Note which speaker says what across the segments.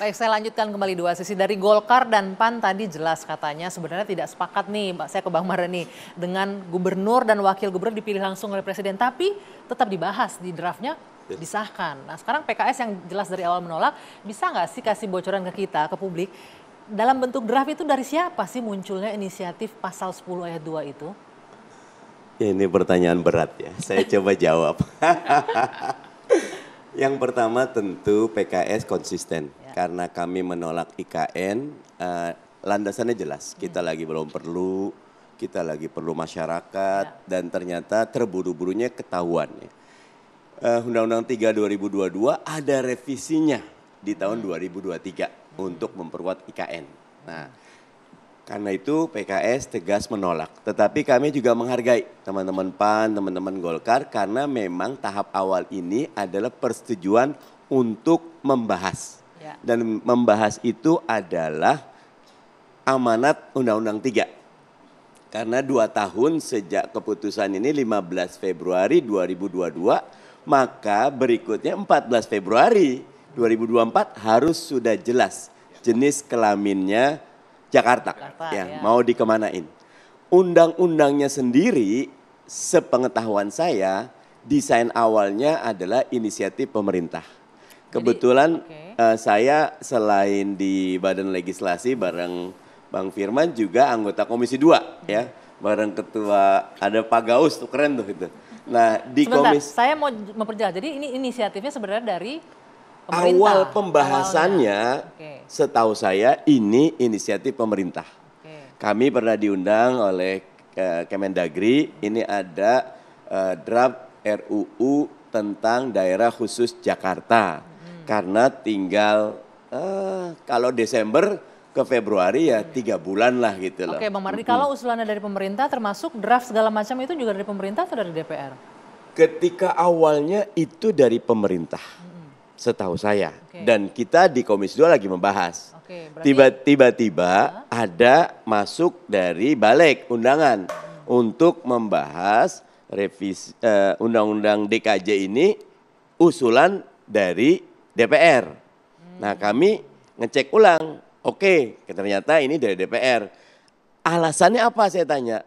Speaker 1: Baik, saya lanjutkan kembali dua sisi dari Golkar dan PAN tadi jelas katanya sebenarnya tidak sepakat nih, Mbak saya ke Bang Mardhani dengan gubernur dan wakil gubernur dipilih langsung oleh presiden, tapi tetap dibahas di draftnya iya. disahkan. Nah sekarang PKS yang jelas dari awal menolak, bisa nggak sih kasih bocoran ke kita, ke publik, dalam bentuk draft itu dari siapa sih munculnya inisiatif pasal 10 ayat 2 itu?
Speaker 2: Ya, ini pertanyaan berat ya, saya coba jawab. Yang pertama tentu PKS konsisten karena kami menolak IKN, uh, eh, landasannya jelas. Hmm. Kita hmm. lagi belum perlu, kita lagi perlu masyarakat, ya. dan ternyata terburu-burunya ketahuan. Ya. Uh, Undang-Undang 3 2022 ada revisinya di tahun hmm. 2023 hmm. untuk memperkuat IKN. Nah, karena itu PKS tegas menolak. Tetapi kami juga menghargai teman-teman PAN, teman-teman Golkar karena memang tahap awal ini adalah persetujuan untuk membahas. Ya. Dan membahas itu adalah amanat Undang-Undang 3. Karena dua tahun sejak keputusan ini 15 Februari 2022, maka berikutnya 14 Februari 2024 harus sudah jelas jenis kelaminnya Jakarta, Jakarta ya, ya mau dikemanain. Undang-undangnya sendiri sepengetahuan saya desain awalnya adalah inisiatif pemerintah. Kebetulan Jadi, okay uh, saya selain di Badan Legislasi bareng Bang Firman juga anggota Komisi 2 ya. Bareng ketua ada Pak Gaus tuh keren tuh itu. Nah, di Sebentar, komisi
Speaker 1: saya mau memperjelas. Jadi ini inisiatifnya sebenarnya dari
Speaker 2: pemerintah. Awal pembahasannya okay. setahu saya ini inisiatif pemerintah. Kami pernah diundang oleh uh, Kemendagri, ini ada eh, draft RUU tentang daerah khusus Jakarta karena tinggal uh, kalau Desember ke Februari ya iya. tiga bulan lah gitu loh. Oke Bang
Speaker 1: Mardi, kalau usulannya dari pemerintah termasuk draft segala macam itu juga dari pemerintah atau dari DPR?
Speaker 2: Ketika awalnya itu dari pemerintah setahu saya. Okay. Dan kita di Komisi 2 lagi membahas. Tiba-tiba berarti... ada masuk dari balik undangan hmm. untuk membahas revisi uh, eh, undang-undang DKJ ini usulan dari DPR. Hmm. Nah kami ngecek ulang, oke ternyata ini dari DPR. Alasannya apa saya tanya?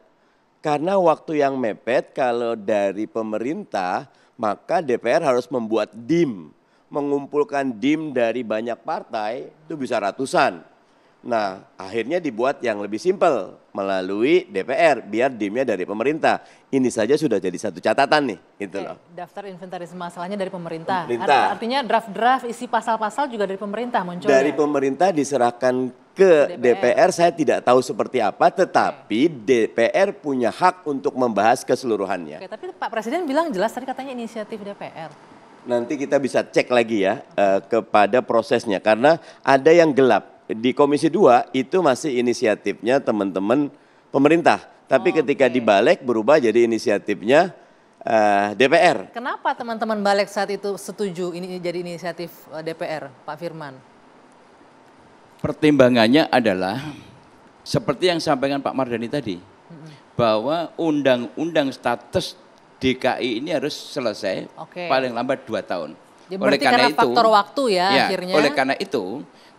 Speaker 2: Karena waktu yang mepet kalau dari pemerintah maka DPR harus membuat dim. Mengumpulkan dim dari banyak partai itu bisa ratusan. Nah, akhirnya dibuat yang lebih simpel melalui DPR biar dimnya dari pemerintah. Ini saja sudah jadi satu catatan nih, gitu Oke, loh.
Speaker 1: Daftar inventaris masalahnya dari pemerintah. pemerintah. Artinya draft-draft isi pasal-pasal juga dari pemerintah muncul. Dari ya?
Speaker 2: pemerintah diserahkan ke DPR. DPR saya tidak tahu seperti apa, tetapi Oke. DPR punya hak untuk membahas keseluruhannya. Oke,
Speaker 1: tapi Pak Presiden bilang jelas tadi katanya inisiatif DPR.
Speaker 2: Nanti kita bisa cek lagi ya uh, kepada prosesnya karena ada yang gelap di Komisi 2 itu masih inisiatifnya teman-teman pemerintah. Tapi oh, ketika okay. dibalik berubah jadi inisiatifnya uh, eh, DPR.
Speaker 1: Kenapa teman-teman balik saat itu setuju ini jadi inisiatif eh, DPR, Pak Firman?
Speaker 3: Pertimbangannya adalah seperti yang sampaikan Pak Mardani tadi, bahwa undang-undang status DKI ini harus selesai okay. paling lambat dua tahun. Ya, oleh karena, karena itu, faktor waktu ya, ya akhirnya. Oleh karena itu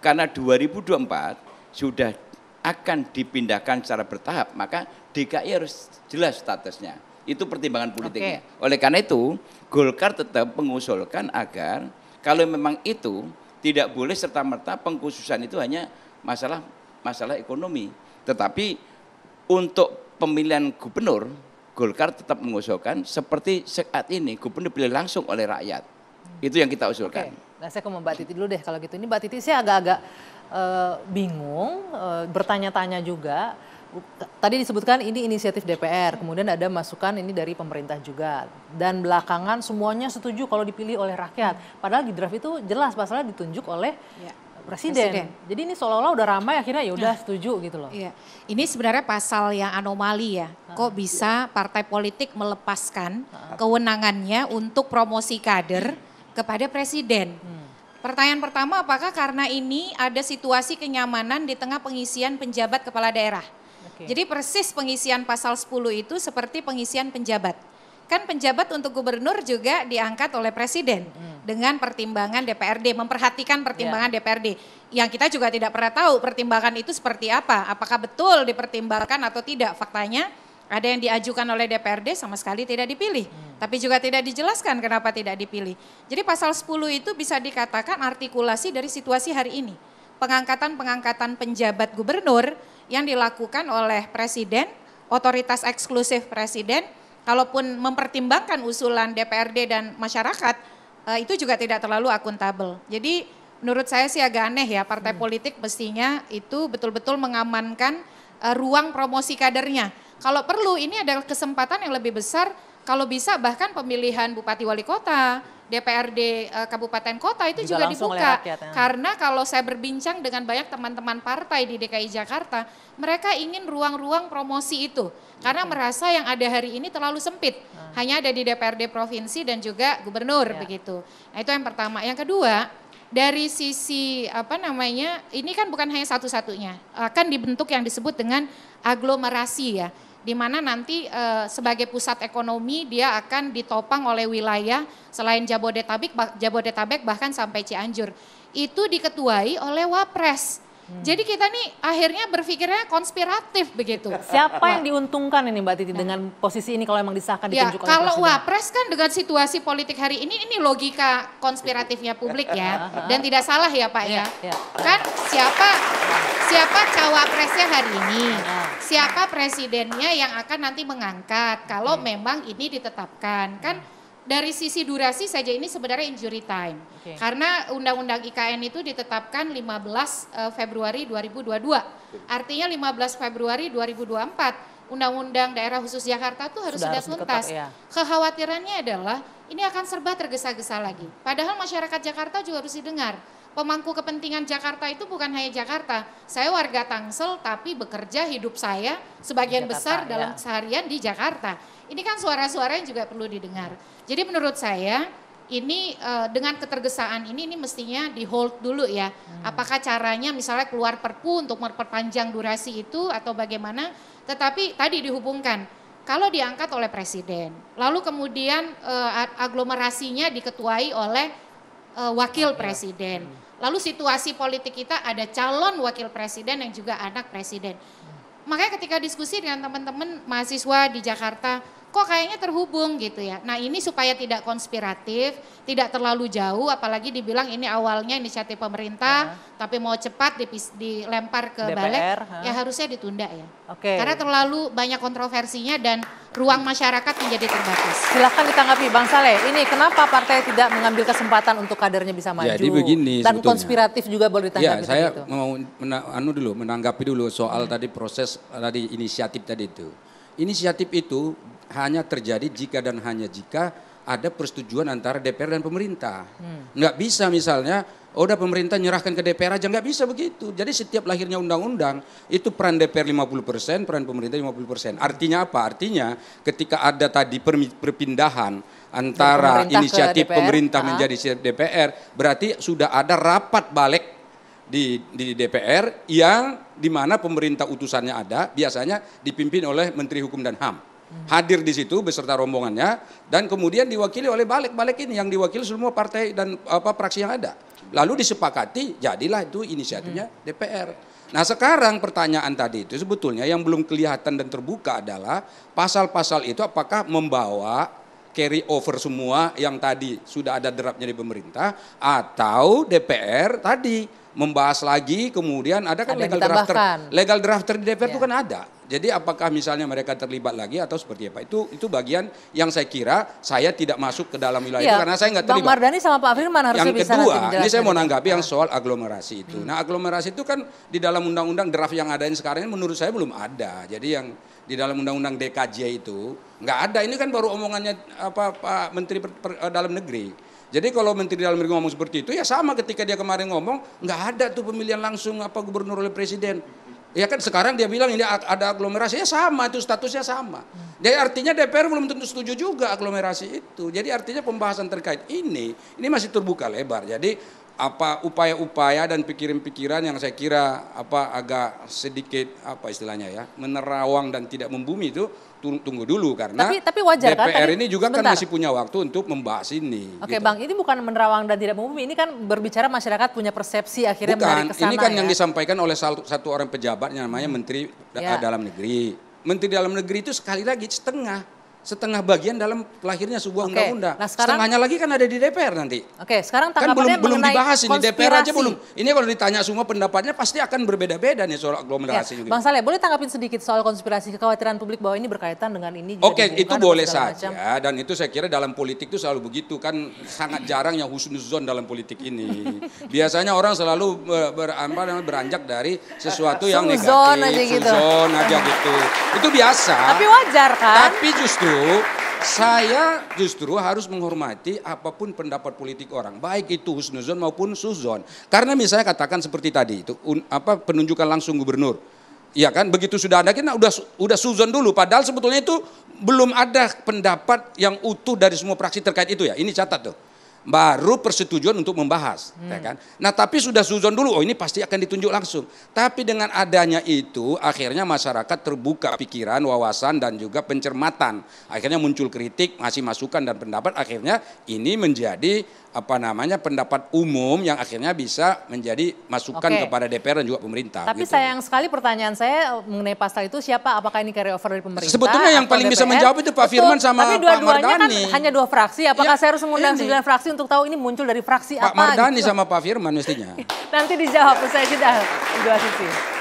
Speaker 3: karena 2024 sudah akan dipindahkan secara bertahap, maka DKI harus jelas statusnya. Itu pertimbangan politiknya. Okay. Oleh karena itu, Golkar tetap mengusulkan agar kalau memang itu tidak boleh serta-merta pengkhususan itu hanya masalah masalah ekonomi. Tetapi untuk pemilihan gubernur, Golkar tetap mengusulkan seperti saat ini gubernur dipilih langsung oleh rakyat. Itu yang kita usulkan. Okay.
Speaker 1: Nah, saya ke Mbak Titi dulu deh kalau gitu. Ini Mbak Titi saya agak-agak uh, bingung, uh, bertanya-tanya juga. Tadi disebutkan ini inisiatif DPR, kemudian ada masukan ini dari pemerintah juga. Dan belakangan semuanya setuju kalau dipilih oleh rakyat. Padahal di draft itu jelas pasalnya ditunjuk oleh ya presiden. presiden. Jadi ini seolah-olah udah ramai akhirnya ya udah nah, setuju gitu loh. Iya. Ini sebenarnya pasal yang anomali
Speaker 4: ya. Nah, Kok iya. bisa partai politik melepaskan nah, ah. kewenangannya untuk promosi kader hmm. kepada presiden. Hmm Pertanyaan pertama, apakah karena ini ada situasi kenyamanan di tengah pengisian penjabat kepala daerah? Okay. Jadi persis pengisian pasal 10 itu seperti pengisian penjabat. Kan penjabat untuk gubernur juga diangkat oleh presiden hmm. dengan pertimbangan DPRD, memperhatikan pertimbangan yeah. DPRD. Yang kita juga tidak pernah tahu pertimbangan itu seperti apa, apakah betul dipertimbangkan atau tidak faktanya ada yang diajukan oleh DPRD sama sekali tidak dipilih, hmm. tapi juga tidak dijelaskan kenapa tidak dipilih. Jadi pasal 10 itu bisa dikatakan artikulasi dari situasi hari ini. Pengangkatan-pengangkatan penjabat gubernur yang dilakukan oleh presiden, otoritas eksklusif presiden, kalaupun mempertimbangkan usulan DPRD dan masyarakat, eh, itu juga tidak terlalu akuntabel. Jadi menurut saya sih agak aneh ya partai hmm. politik mestinya itu betul-betul mengamankan eh, ruang promosi kadernya kalau perlu ini adalah kesempatan yang lebih besar kalau bisa bahkan pemilihan bupati wali kota, DPRD eh, kabupaten kota itu juga, juga dibuka. Ya. Karena kalau saya berbincang dengan banyak teman-teman partai di DKI Jakarta, mereka ingin ruang-ruang promosi itu karena okay. merasa yang ada hari ini terlalu sempit. Hmm. Hanya ada di DPRD provinsi dan juga gubernur ya. begitu. Nah, itu yang pertama. Yang kedua, dari sisi apa namanya? Ini kan bukan hanya satu-satunya. Akan dibentuk yang disebut dengan aglomerasi ya di mana nanti e, sebagai pusat ekonomi dia akan ditopang oleh wilayah selain Jabodetabek Jabodetabek bahkan sampai Cianjur. Itu diketuai oleh Wapres. Hmm. Jadi kita nih akhirnya berpikirnya konspiratif begitu. Siapa yang
Speaker 1: diuntungkan ini Mbak Titi nah. dengan posisi ini kalau emang disahkan ya, ditunjuk oleh Kalau Wapres
Speaker 4: kan dengan situasi politik hari ini ini logika konspiratifnya publik ya dan tidak salah ya Pak ya. ya. ya. Kan siapa siapa cawapresnya hari ini. Ya siapa presidennya yang akan nanti mengangkat kalau hmm. memang ini ditetapkan kan dari sisi durasi saja ini sebenarnya injury time okay. karena undang-undang IKN itu ditetapkan 15 eh, Februari 2022 artinya 15 Februari 2024 Undang-Undang Daerah Khusus Jakarta itu harus sudah, tuntas. ya. Kekhawatirannya adalah ini akan serba tergesa-gesa lagi. Padahal masyarakat Jakarta juga harus didengar pemangku kepentingan Jakarta itu bukan hanya Jakarta. Saya warga Tangsel tapi bekerja hidup saya sebagian Jakarta, besar dalam ya. seharian di Jakarta. Ini kan suara-suara yang juga perlu didengar. Jadi menurut saya ini uh, dengan ketergesaan ini ini mestinya di hold dulu ya. Hmm. Apakah caranya misalnya keluar perpu untuk memperpanjang durasi itu atau bagaimana? Tetapi tadi dihubungkan kalau diangkat oleh presiden, lalu kemudian e, aglomerasinya diketuai oleh uh, wakil presiden. Lalu situasi politik kita ada calon wakil presiden yang juga anak presiden. Makanya ketika diskusi dengan teman-teman mahasiswa di Jakarta, kok kayaknya terhubung gitu ya. Nah ini supaya tidak konspiratif, tidak terlalu jauh, apalagi dibilang ini awalnya inisiatif pemerintah, uh tapi mau cepat dipis, dilempar ke balik, ya harusnya ditunda ya. Okay. Karena terlalu banyak
Speaker 1: kontroversinya dan ruang masyarakat menjadi terbatas. Silahkan ditanggapi Bang Saleh. Ini kenapa partai tidak mengambil kesempatan untuk kadernya bisa maju? Jadi begini Dan sebetulnya. konspiratif juga boleh ditanggapi. Ya, saya
Speaker 3: itu. mau mena anu dulu menanggapi dulu soal hmm. tadi proses eh, tadi inisiatif tadi itu. Inisiatif itu hanya terjadi jika dan hanya jika ada persetujuan antara DPR dan pemerintah. Hmm. Nggak bisa misalnya Oh, udah pemerintah nyerahkan ke DPR aja nggak bisa begitu. Jadi setiap lahirnya undang-undang itu peran DPR 50%, peran pemerintah 50%. Artinya apa? Artinya ketika ada tadi perpindahan antara pemerintah inisiatif DPR, pemerintah ha? Ah. menjadi DPR, berarti sudah ada rapat balik di, di DPR yang di mana pemerintah utusannya ada, biasanya dipimpin oleh Menteri Hukum dan HAM hadir di situ beserta rombongannya dan kemudian diwakili oleh balik-balik ini yang diwakili semua partai dan apa praksi yang ada. Lalu disepakati jadilah itu inisiatifnya hmm. DPR. Nah, sekarang pertanyaan tadi itu sebetulnya yang belum kelihatan dan terbuka adalah pasal-pasal itu apakah membawa carry over semua yang tadi sudah ada derapnya di pemerintah atau DPR tadi membahas lagi kemudian ada kan ada legal drafter legal drafter di DPR ya. itu iya. kan ada jadi apakah misalnya mereka terlibat lagi atau seperti apa? Itu itu bagian yang saya kira saya tidak masuk ke dalam wilayah ya, itu karena saya nggak terlibat. Bang
Speaker 1: Mardani sama Pak Firman harus Yang kedua, ini saya mau nanggapi
Speaker 3: yang soal aglomerasi itu. Hmm. Nah aglomerasi itu kan di dalam undang-undang draft yang ada sekarang ini menurut saya belum ada. Jadi yang di dalam undang-undang DKJ itu nggak ada. Ini kan baru omongannya apa Pak Menteri per, per, eh, Dalam Negeri. Jadi kalau Menteri Dalam Negeri ngomong seperti itu ya sama ketika dia kemarin ngomong nggak ada tuh pemilihan langsung apa gubernur oleh presiden Ya kan sekarang dia bilang ini ada aglomerasi, ya sama itu statusnya sama. Jadi artinya DPR belum tentu setuju juga aglomerasi itu. Jadi artinya pembahasan terkait ini, ini masih terbuka lebar. Jadi apa upaya-upaya dan pikiran-pikiran yang saya kira apa agak sedikit apa istilahnya ya menerawang dan tidak membumi itu tunggu dulu karena tapi, tapi wajar DPR kan? tapi, ini juga kan sebentar. kan masih punya waktu untuk membahas ini.
Speaker 1: Oke gitu. bang, ini bukan menerawang dan tidak membumi, ini kan berbicara masyarakat punya persepsi akhirnya bukan, menarik kesana. Ini kan ya? yang
Speaker 3: disampaikan oleh satu, satu orang pejabat yang namanya hmm. Menteri eh, ya. Dalam Negeri. Menteri Dalam Negeri itu sekali lagi setengah setengah bagian dalam lahirnya sebuah undang-undang. Nah, Setengahnya lagi kan ada di DPR nanti.
Speaker 1: Oke, sekarang kan belum belum dibahas ini konspirasi. DPR aja belum.
Speaker 3: Ini kalau ditanya semua pendapatnya pasti akan berbeda-beda nih soal aglomerasi ya, juga. Bang
Speaker 1: Saleh, boleh tanggapin sedikit soal konspirasi kekhawatiran publik bahwa ini berkaitan dengan ini Oke, itu boleh saja macam.
Speaker 3: dan itu saya kira dalam politik itu selalu begitu kan sangat jarang yang husnuzon dalam politik ini. Biasanya orang selalu eh, ber, ber, beranjak dari sesuatu yang negatif, aja gitu. aja gitu. Itu biasa. Tapi wajar kan? Tapi justru saya justru harus menghormati apapun pendapat politik orang, baik itu husnuzon maupun suzon. Karena misalnya katakan seperti tadi itu un, apa penunjukan langsung gubernur. Ya kan, begitu sudah ada kita udah udah suzon dulu padahal sebetulnya itu belum ada pendapat yang utuh dari semua praksi terkait itu ya. Ini catat tuh baru persetujuan untuk membahas, ya hmm. ya kan? Nah, tapi sudah suzon dulu, oh ini pasti akan ditunjuk langsung. Tapi dengan adanya itu, akhirnya masyarakat terbuka pikiran, wawasan dan juga pencermatan. Akhirnya muncul kritik, masih masukan dan pendapat. Akhirnya ini menjadi apa namanya pendapat umum yang akhirnya bisa menjadi masukan Oke. kepada DPR dan juga pemerintah. Tapi gitu. sayang
Speaker 1: sekali pertanyaan saya eh, mengenai pasal itu siapa? Apakah ini carry over dari pemerintah? Sebetulnya yang paling
Speaker 3: DPR? bisa menjawab itu Pak Firman sama Tapi Pak Mardani. Kan
Speaker 1: hanya dua fraksi. Apakah ya, saya harus mengundang sembilan fraksi untuk tahu ini muncul dari fraksi Pak apa. Pak Mardani gitu.
Speaker 3: sama Pak Firman mestinya.
Speaker 1: Nanti dijawab saya sudah Dua sisi.